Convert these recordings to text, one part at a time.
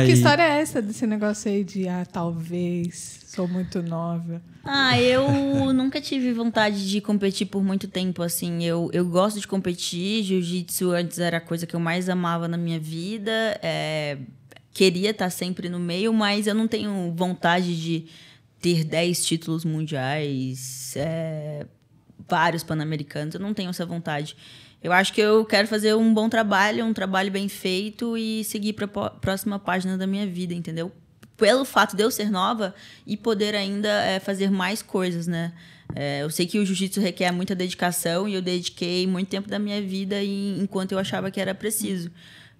Aí... Que história é essa desse negócio aí de, ah, talvez, sou muito nova? Ah, eu nunca tive vontade de competir por muito tempo, assim. Eu, eu gosto de competir, jiu-jitsu antes era a coisa que eu mais amava na minha vida. É, queria estar tá sempre no meio, mas eu não tenho vontade de ter 10 títulos mundiais, é, vários pan-americanos. Eu não tenho essa vontade. Eu acho que eu quero fazer um bom trabalho, um trabalho bem feito e seguir para a próxima página da minha vida, entendeu? Pelo fato de eu ser nova e poder ainda é, fazer mais coisas, né? É, eu sei que o jiu-jitsu requer muita dedicação e eu dediquei muito tempo da minha vida em, enquanto eu achava que era preciso.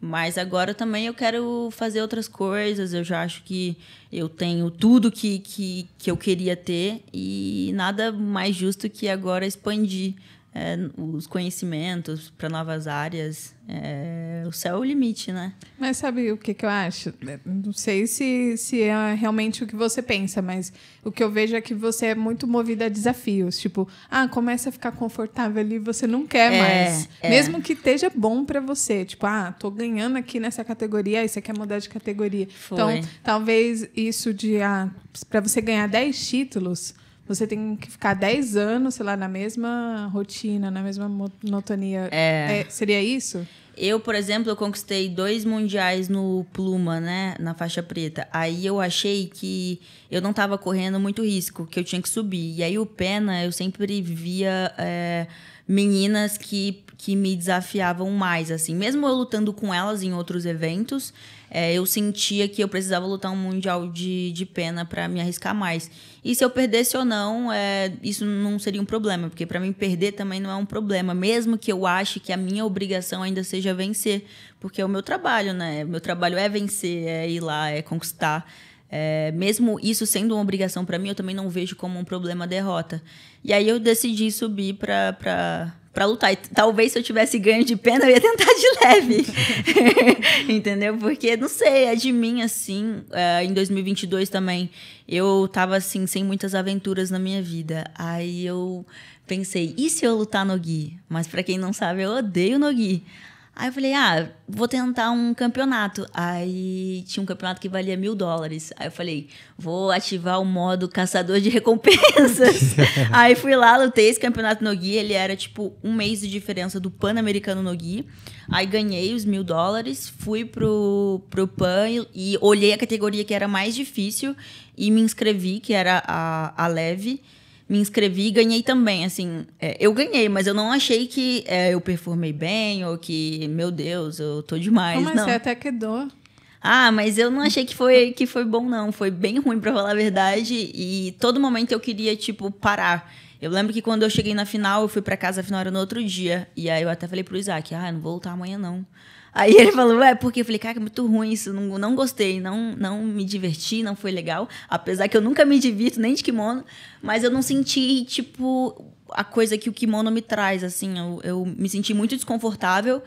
Mas agora também eu quero fazer outras coisas. Eu já acho que eu tenho tudo que, que, que eu queria ter e nada mais justo que agora expandir é, os conhecimentos para novas áreas. É, o céu é o limite, né? Mas sabe o que, que eu acho? É, não sei se, se é realmente o que você pensa, mas o que eu vejo é que você é muito movida a desafios. Tipo, ah, começa a ficar confortável ali, você não quer é, mais. É. Mesmo que esteja bom para você. Tipo, ah, tô ganhando aqui nessa categoria, aí ah, você quer mudar de categoria. Então, Foi. Então, talvez isso de, ah, para você ganhar 10 títulos você tem que ficar 10 anos, sei lá, na mesma rotina, na mesma monotonia. É. É, seria isso? Eu, por exemplo, eu conquistei dois mundiais no pluma, né? Na faixa preta. Aí eu achei que eu não estava correndo muito risco, que eu tinha que subir. E aí o Pena, eu sempre via é, meninas que que me desafiavam mais, assim. Mesmo eu lutando com elas em outros eventos, é, eu sentia que eu precisava lutar um mundial de, de pena para me arriscar mais. E se eu perdesse ou não, é, isso não seria um problema, porque para mim perder também não é um problema, mesmo que eu ache que a minha obrigação ainda seja vencer, porque é o meu trabalho, né? Meu trabalho é vencer, é ir lá, é conquistar. É, mesmo isso sendo uma obrigação para mim, eu também não vejo como um problema derrota. E aí eu decidi subir para para lutar. E talvez se eu tivesse ganho de pena, eu ia tentar de leve. Entendeu? Porque, não sei, é de mim, assim. É, em 2022 também, eu tava, assim, sem muitas aventuras na minha vida. Aí eu pensei, e se eu lutar no Gui? Mas para quem não sabe, eu odeio no Gui. Aí eu falei, ah, vou tentar um campeonato. Aí tinha um campeonato que valia mil dólares. Aí eu falei, vou ativar o modo caçador de recompensas. aí fui lá, lutei esse campeonato no Gui. Ele era tipo um mês de diferença do Pan-Americano no Gui. Aí ganhei os mil dólares, fui pro, pro Pan e, e olhei a categoria que era mais difícil e me inscrevi, que era a, a leve me inscrevi e ganhei também, assim. É, eu ganhei, mas eu não achei que é, eu performei bem ou que, meu Deus, eu tô demais. Não, mas não. você até quedou. Ah, mas eu não achei que foi, que foi bom, não. Foi bem ruim, pra falar a verdade. E todo momento eu queria, tipo, parar. Eu lembro que quando eu cheguei na final, eu fui para casa, a final era no outro dia. E aí eu até falei pro Isaac, ah, não vou voltar amanhã, não. Aí ele falou, é porque eu falei, cara, é muito ruim isso, não, não gostei, não, não me diverti, não foi legal. Apesar que eu nunca me divirto nem de kimono, mas eu não senti, tipo, a coisa que o kimono me traz, assim. Eu, eu me senti muito desconfortável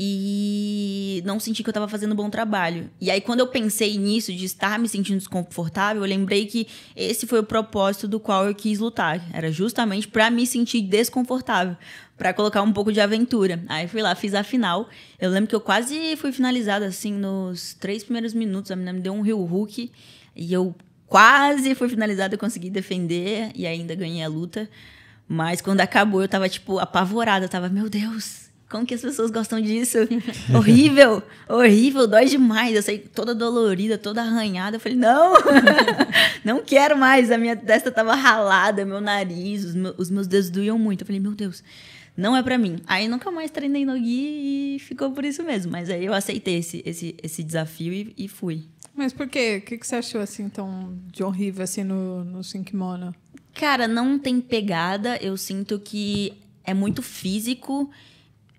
e não senti que eu estava fazendo um bom trabalho. E aí, quando eu pensei nisso, de estar me sentindo desconfortável, eu lembrei que esse foi o propósito do qual eu quis lutar. Era justamente para me sentir desconfortável, para colocar um pouco de aventura. Aí fui lá, fiz a final. Eu lembro que eu quase fui finalizada, assim, nos três primeiros minutos. A menina me deu um Rio hook e eu quase fui finalizada, eu consegui defender e ainda ganhei a luta. Mas quando acabou, eu tava, tipo, apavorada. Eu tava, meu Deus, como que as pessoas gostam disso? horrível, horrível, dói demais. Eu saí toda dolorida, toda arranhada. Eu falei, não, não quero mais. A minha testa tava ralada, meu nariz, os, meus, os meus dedos doíam muito. Eu falei, meu Deus, não é para mim. Aí nunca mais treinei no Gui e ficou por isso mesmo. Mas aí eu aceitei esse, esse, esse desafio e, e fui. Mas por quê? O que, que você achou assim tão de horrível assim no, no Sinkimono? Cara, não tem pegada. Eu sinto que é muito físico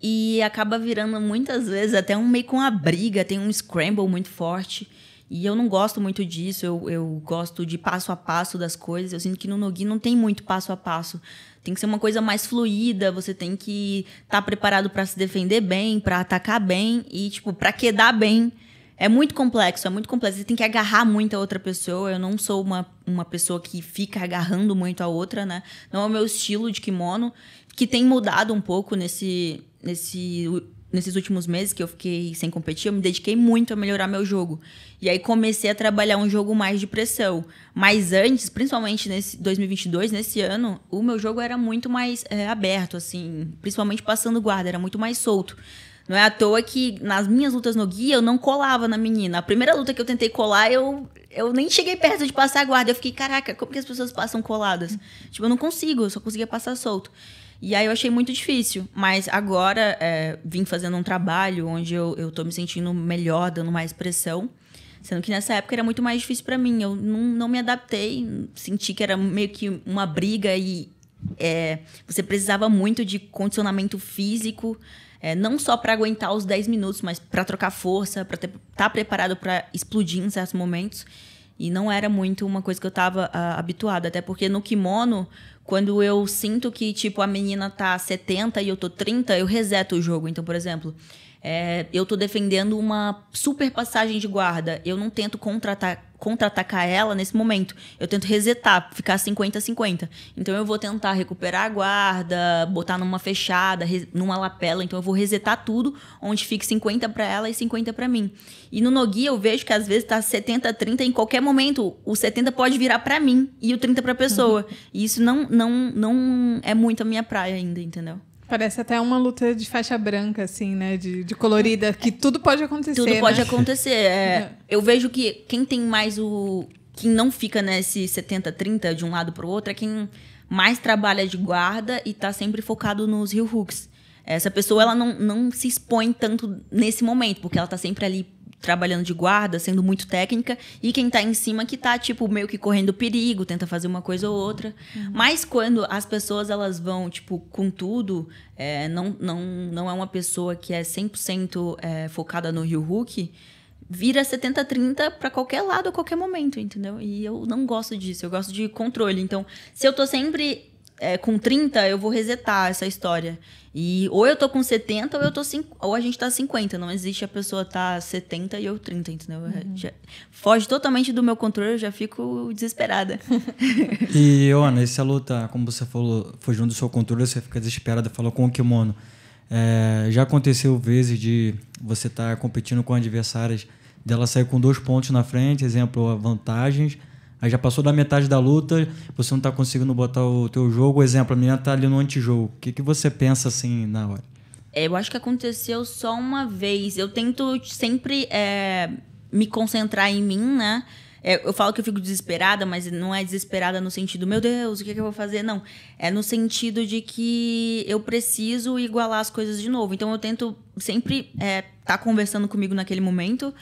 e acaba virando muitas vezes até um meio com uma briga, tem um scramble muito forte. E eu não gosto muito disso, eu, eu gosto de passo a passo das coisas. Eu sinto que no Nogi não tem muito passo a passo. Tem que ser uma coisa mais fluida, você tem que estar tá preparado para se defender bem, para atacar bem e, tipo, para quedar bem. É muito complexo, é muito complexo. Você tem que agarrar muito a outra pessoa. Eu não sou uma, uma pessoa que fica agarrando muito a outra, né? Não é o meu estilo de kimono, que tem mudado um pouco nesse, nesse, nesses últimos meses que eu fiquei sem competir, eu me dediquei muito a melhorar meu jogo. E aí comecei a trabalhar um jogo mais de pressão. Mas antes, principalmente nesse 2022, nesse ano, o meu jogo era muito mais é, aberto, assim. Principalmente passando guarda, era muito mais solto. Não é à toa que nas minhas lutas no guia eu não colava na menina. A primeira luta que eu tentei colar, eu, eu nem cheguei perto de passar a guarda. Eu fiquei, caraca, como que as pessoas passam coladas? Tipo, eu não consigo, eu só conseguia passar solto. E aí eu achei muito difícil. Mas agora é, vim fazendo um trabalho onde eu, eu tô me sentindo melhor, dando mais pressão. Sendo que nessa época era muito mais difícil para mim. Eu não, não me adaptei, senti que era meio que uma briga e é, você precisava muito de condicionamento físico. É, não só para aguentar os 10 minutos, mas para trocar força, para estar tá preparado para explodir em certos momentos. E não era muito uma coisa que eu tava ah, habituada. Até porque no kimono, quando eu sinto que, tipo, a menina tá 70 e eu tô 30, eu reseto o jogo. Então, por exemplo, é, eu estou defendendo uma super passagem de guarda. Eu não tento contratar contra-atacar ela nesse momento. Eu tento resetar, ficar 50-50. Então eu vou tentar recuperar a guarda, botar numa fechada, numa lapela. Então eu vou resetar tudo, onde fique 50 para ela e 50 para mim. E no Nogi eu vejo que às vezes tá 70-30, em qualquer momento o 70 pode virar para mim e o 30 para pessoa. Uhum. e isso não, não, não é muito a minha praia ainda, entendeu? Parece até uma luta de faixa branca, assim, né? De, de colorida, que tudo pode acontecer. Tudo né? pode acontecer. É, é. eu vejo que quem tem mais o. Quem não fica nesse 70-30 de um lado para o outro é quem mais trabalha de guarda e tá sempre focado nos Rio hooks. Essa pessoa, ela não, não se expõe tanto nesse momento, porque ela tá sempre ali trabalhando de guarda, sendo muito técnica, e quem tá em cima que tá, tipo, meio que correndo perigo, tenta fazer uma coisa ou outra. Uhum. Mas quando as pessoas, elas vão, tipo, com tudo, é, não, não, não é uma pessoa que é 100% é, focada no Rio Hulk, vira 70-30 para qualquer lado a qualquer momento, entendeu? E eu não gosto disso, eu gosto de controle. Então, se eu tô sempre é, com 30 eu vou resetar essa história. E ou eu tô com 70 ou eu tô ou a gente tá 50. Não existe a pessoa tá 70 e eu 30, entendeu? É, uhum. Já, foge totalmente do meu controle, eu já fico desesperada. e, Ana, essa luta, como você falou, fugindo do seu controle, você fica desesperada, falou com o kimono. É, já aconteceu vezes de você estar tá competindo com adversárias dela sair com dois pontos na frente, exemplo, vantagens, Aí já passou da metade da luta, você não está conseguindo botar o teu jogo. Exemplo, a menina tá ali no antijogo. O que, que você pensa assim na hora? É, eu acho que aconteceu só uma vez. Eu tento sempre é, me concentrar em mim, né? É, eu falo que eu fico desesperada, mas não é desesperada no sentido, meu Deus, o que, é que eu vou fazer? Não. É no sentido de que eu preciso igualar as coisas de novo. Então eu tento sempre estar é, tá conversando comigo naquele momento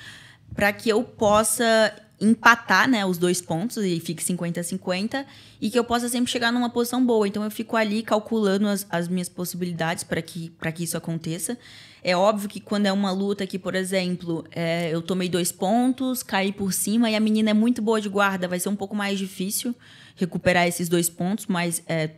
para que eu possa empatar, né, os dois pontos e fique 50 a 50 e que eu possa sempre chegar numa posição boa. Então eu fico ali calculando as, as minhas possibilidades para que para que isso aconteça. É óbvio que quando é uma luta que, por exemplo, é, eu tomei dois pontos, caí por cima e a menina é muito boa de guarda, vai ser um pouco mais difícil recuperar esses dois pontos, mas é,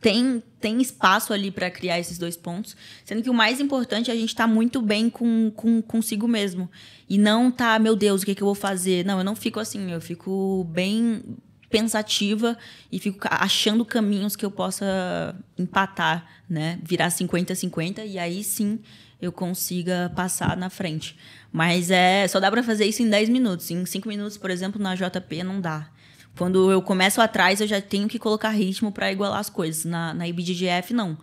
tem, tem espaço ali para criar esses dois pontos. Sendo que o mais importante é a gente estar tá muito bem com, com consigo mesmo. E não tá, meu Deus, o que, é que eu vou fazer? Não, eu não fico assim, eu fico bem pensativa e fico achando caminhos que eu possa empatar, né? Virar 50-50 e aí sim eu consiga passar na frente. Mas é só dá para fazer isso em 10 minutos. Em 5 minutos, por exemplo, na JP não dá. Quando eu começo atrás, eu já tenho que colocar ritmo para igualar as coisas. Na, na IBDGF, não.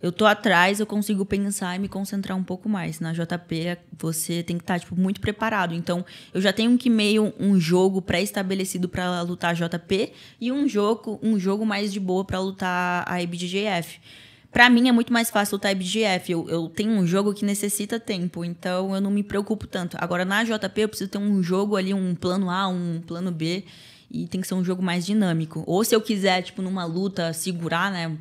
Eu tô atrás, eu consigo pensar e me concentrar um pouco mais. Na JP, você tem que estar tá, tipo, muito preparado. Então, eu já tenho que meio um jogo pré-estabelecido para lutar JP e um jogo, um jogo mais de boa para lutar a IBDGF. Para mim é muito mais fácil lutar IBGF. Eu, eu tenho um jogo que necessita tempo, então eu não me preocupo tanto. Agora na JP eu preciso ter um jogo ali, um plano A, um plano B e tem que ser um jogo mais dinâmico. Ou se eu quiser, tipo, numa luta, segurar, né?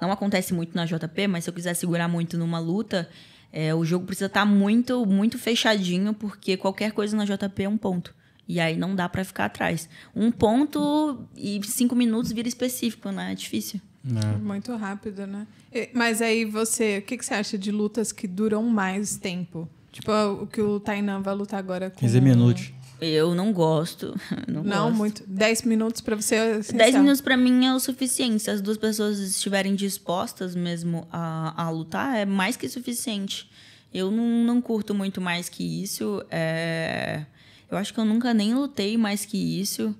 Não acontece muito na JP, mas se eu quiser segurar muito numa luta, é, o jogo precisa estar tá muito, muito fechadinho, porque qualquer coisa na JP é um ponto. E aí não dá para ficar atrás. Um ponto e cinco minutos vira específico, né? É difícil. É. Muito rápido, né? Mas aí você, o que, que você acha de lutas que duram mais tempo? Tipo, o que o Tainan vai lutar agora com. 15 minutos. Eu não gosto. Não, não gosto. muito. Dez minutos para você. Assim, Dez tá. minutos para mim é o suficiente. Se as duas pessoas estiverem dispostas mesmo a, a lutar, é mais que suficiente. Eu não, não curto muito mais que isso. É... Eu acho que eu nunca nem lutei mais que isso.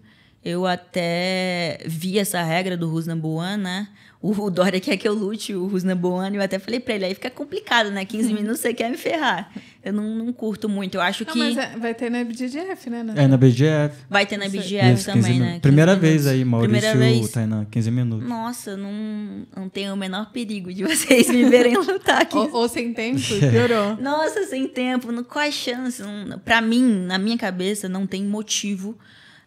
Eu até vi essa regra do Rusna Buan, né? o Dória quer que eu lute, o Rusna é Boano, eu até falei para ele, aí fica complicado, né? 15 uhum. minutos você quer me ferrar. Eu não, não curto muito, eu acho não, que... Mas é, vai ter na BGF, né, né? É, na BGF. Vai ter na BGF Isso, também, né? Primeira vez aí, Maurício Primeira vez. Tainá, tá 15 minutos. Nossa, não, não tenho o menor perigo de vocês me verem lutar aqui. ou, ou, sem tempo, piorou. Nossa, sem tempo, não, qual a chance? pra mim, na minha cabeça, não tem motivo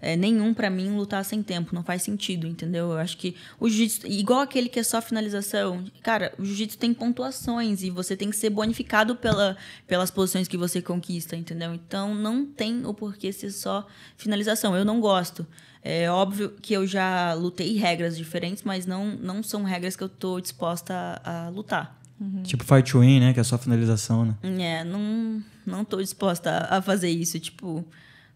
é, nenhum para mim lutar sem tempo. Não faz sentido, entendeu? Eu acho que o jiu-jitsu, igual aquele que é só finalização, cara, o jiu-jitsu tem pontuações e você tem que ser bonificado pela, pelas posições que você conquista, entendeu? Então não tem o porquê ser só finalização. Eu não gosto. É óbvio que eu já lutei regras diferentes, mas não, não são regras que eu tô disposta a, a lutar. Uhum. Tipo fight win, né? Que é só finalização, né? É, não, não tô disposta a fazer isso. Tipo,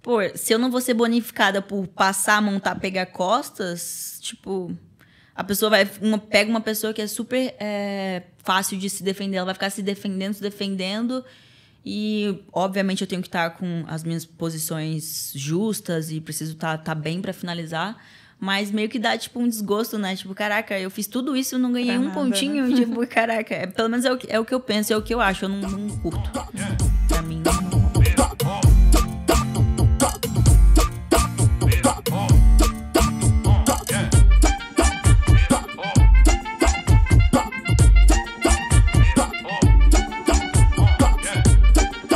pô, se eu não vou ser bonificada por passar, montar, tá, pegar costas, tipo, a pessoa vai. Uma, pega uma pessoa que é super é, fácil de se defender, ela vai ficar se defendendo, se defendendo. E, obviamente, eu tenho que estar com as minhas posições justas e preciso estar, tá, estar tá bem para finalizar. Mas meio que dá, tipo, um desgosto, né? Tipo, caraca, eu fiz tudo isso e não ganhei pra um nada, pontinho. Né? Tipo, caraca, é, pelo menos é o, que, é o que eu penso, é o que eu acho, eu não, não curto.